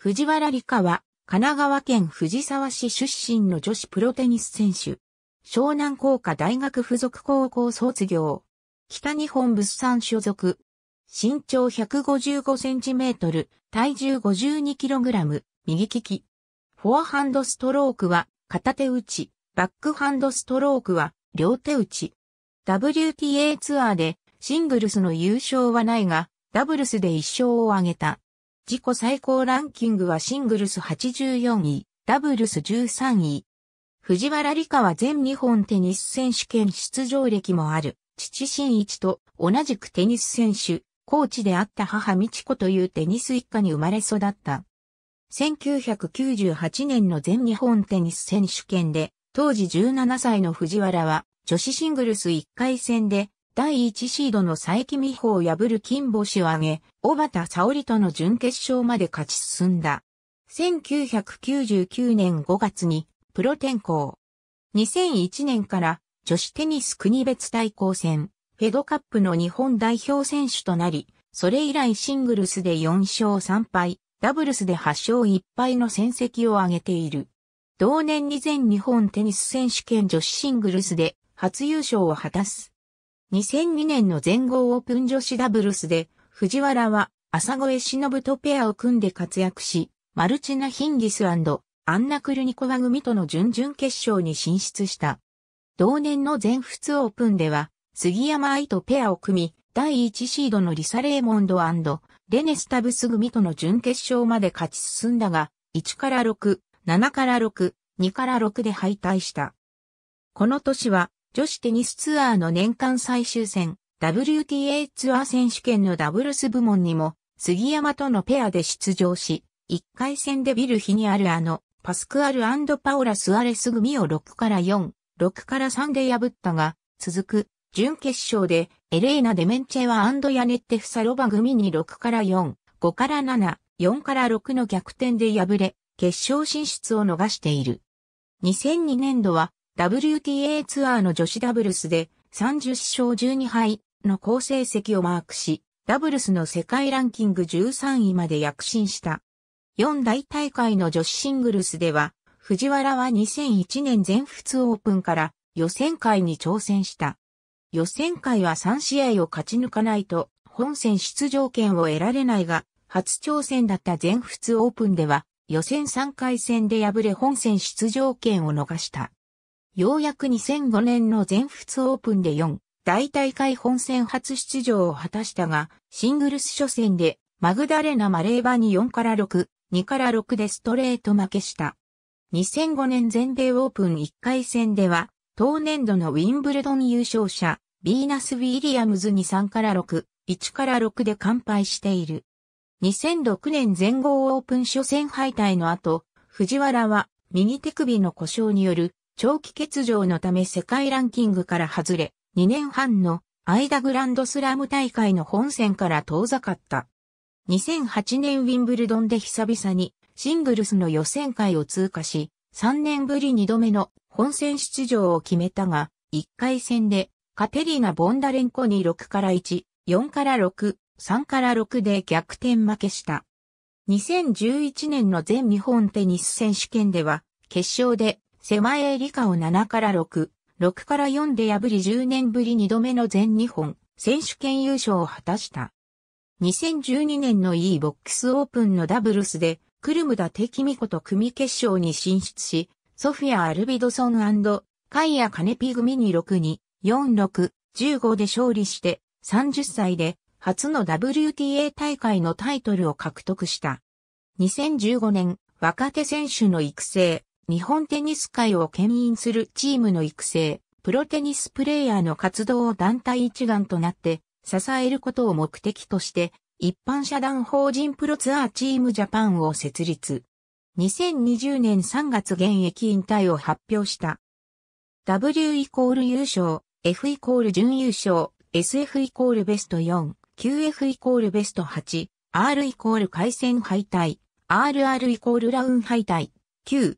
藤原理香は、神奈川県藤沢市出身の女子プロテニス選手。湘南工科大学附属高校卒業。北日本物産所属。身長155センチメートル、体重52キログラム、右利き。フォアハンドストロークは片手打ち、バックハンドストロークは両手打ち。WTA ツアーでシングルスの優勝はないが、ダブルスで一勝を挙げた。自己最高ランキングはシングルス84位、ダブルス13位。藤原理香は全日本テニス選手権出場歴もある、父新一と同じくテニス選手、コーチであった母道子というテニス一家に生まれ育った。1998年の全日本テニス選手権で、当時17歳の藤原は女子シングルス1回戦で第1シードの佐伯美穂を破る金星を挙げ、小畑沙織との準決勝まで勝ち進んだ。1999年5月にプロ転向。2001年から女子テニス国別対抗戦、フェドカップの日本代表選手となり、それ以来シングルスで4勝3敗、ダブルスで8勝1敗の戦績を挙げている。同年に全日本テニス選手権女子シングルスで初優勝を果たす。2002年の全豪オープン女子ダブルスで、藤原は朝越忍とペアを組んで活躍し、マルチナ・ヒンギスアンナ・クルニコワ組との準々決勝に進出した。同年の全仏オープンでは、杉山愛とペアを組み、第1シードのリサ・レーモンドレネスタブス組との準決勝まで勝ち進んだが、1から6、7から6、2から6で敗退した。この年は、女子テニスツアーの年間最終戦、WTA ツアー選手権のダブルス部門にも、杉山とのペアで出場し、1回戦でビルヒにあるあの、パスクアルパオラ・スアレス組を6から4、6から3で破ったが、続く、準決勝で、エレーナ・デメンチェワヤネッテ・フサロバ組に6から4、5から7、4から6の逆転で敗れ、決勝進出を逃している。2002年度は WTA ツアーの女子ダブルスで30勝12敗の好成績をマークし、ダブルスの世界ランキング13位まで躍進した。四大大会の女子シングルスでは、藤原は2001年全仏オープンから予選会に挑戦した。予選会は3試合を勝ち抜かないと本戦出場権を得られないが、初挑戦だった全仏オープンでは予選3回戦で敗れ本戦出場権を逃した。ようやく2005年の全仏オープンで4、大大会本戦初出場を果たしたが、シングルス初戦でマグダレナ・マレーバに4から6、2から6でストレート負けした。2005年全米オープン1回戦では、当年度のウィンブルドン優勝者、ビーナス・ウィリアムズに3から6、1から6で完敗している。2006年全豪オープン初戦敗退の後、藤原は右手首の故障による長期欠場のため世界ランキングから外れ、2年半の間グランドスラム大会の本戦から遠ざかった。2008年ウィンブルドンで久々にシングルスの予選会を通過し、3年ぶり2度目の本戦出場を決めたが、1回戦でカテリーナ・ボンダレンコに6から1、4から6、3から6で逆転負けした。2011年の全日本テニス選手権では、決勝で狭エ・理科を7から6、6から4で破り10年ぶり2度目の全日本選手権優勝を果たした。2012年の e ボックスオープンのダブルスで、クルムダテキミコと組決勝に進出し、ソフィア・アルビドソンカイア・カネピ組に6に4、6,15で勝利して、30歳で初の WTA 大会のタイトルを獲得した。2015年、若手選手の育成、日本テニス界を牽引するチームの育成、プロテニスプレーヤーの活動を団体一丸となって支えることを目的として、一般社団法人プロツアーチームジャパンを設立。2020年3月現役引退を発表した。W イコール優勝、F イコール準優勝、SF イコールベスト4、QF イコールベスト8、R イコール回戦敗退、RR イコールラウン敗退、9、